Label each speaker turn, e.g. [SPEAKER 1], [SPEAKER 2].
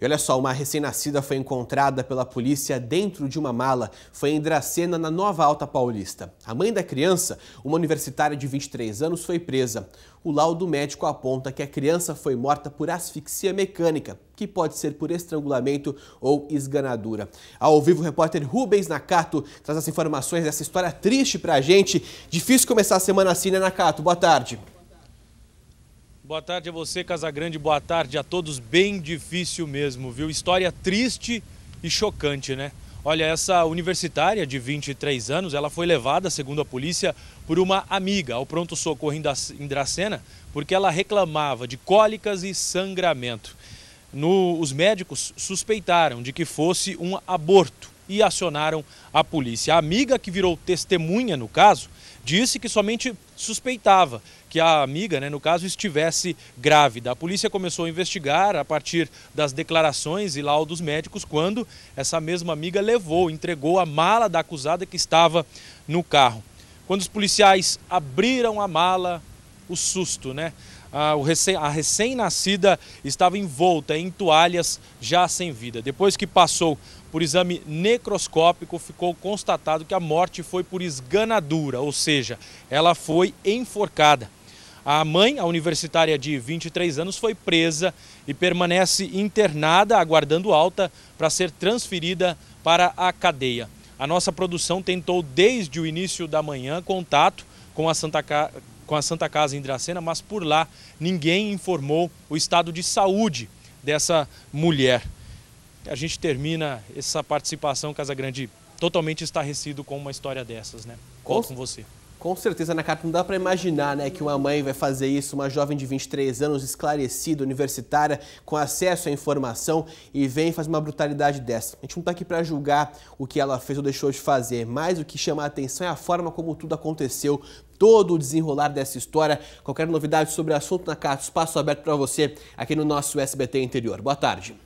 [SPEAKER 1] E olha só, uma recém-nascida foi encontrada pela polícia dentro de uma mala. Foi em Dracena, na Nova Alta Paulista. A mãe da criança, uma universitária de 23 anos, foi presa. O laudo médico aponta que a criança foi morta por asfixia mecânica, que pode ser por estrangulamento ou esganadura. Ao vivo, o repórter Rubens Nakato traz as informações dessa história triste pra gente. Difícil começar a semana assim, né, Nakato? Boa tarde.
[SPEAKER 2] Boa tarde a você, Casagrande. Boa tarde a todos. Bem difícil mesmo, viu? História triste e chocante, né? Olha, essa universitária de 23 anos, ela foi levada, segundo a polícia, por uma amiga ao pronto-socorro em Dracena, porque ela reclamava de cólicas e sangramento. No, os médicos suspeitaram de que fosse um aborto e acionaram a polícia. A amiga que virou testemunha no caso disse que somente suspeitava que a amiga, né, no caso, estivesse grávida. A polícia começou a investigar a partir das declarações e laudos médicos quando essa mesma amiga levou, entregou a mala da acusada que estava no carro. Quando os policiais abriram a mala, o susto, né? Ah, a recém-nascida estava envolta em toalhas já sem vida. Depois que passou por exame necroscópico, ficou constatado que a morte foi por esganadura, ou seja, ela foi enforcada. A mãe, a universitária de 23 anos, foi presa e permanece internada, aguardando alta para ser transferida para a cadeia. A nossa produção tentou, desde o início da manhã, contato com a Santa, Ca com a Santa Casa em Dracena, mas por lá ninguém informou o estado de saúde dessa mulher. A gente termina essa participação Casa Grande totalmente estarrecido com uma história dessas, né? Conto com você.
[SPEAKER 1] Com certeza, carta não dá para imaginar né, que uma mãe vai fazer isso, uma jovem de 23 anos, esclarecida, universitária, com acesso à informação e vem fazer uma brutalidade dessa. A gente não está aqui para julgar o que ela fez ou deixou de fazer, mas o que chama a atenção é a forma como tudo aconteceu, todo o desenrolar dessa história. Qualquer novidade sobre o assunto, carta, espaço aberto para você aqui no nosso SBT Interior. Boa tarde.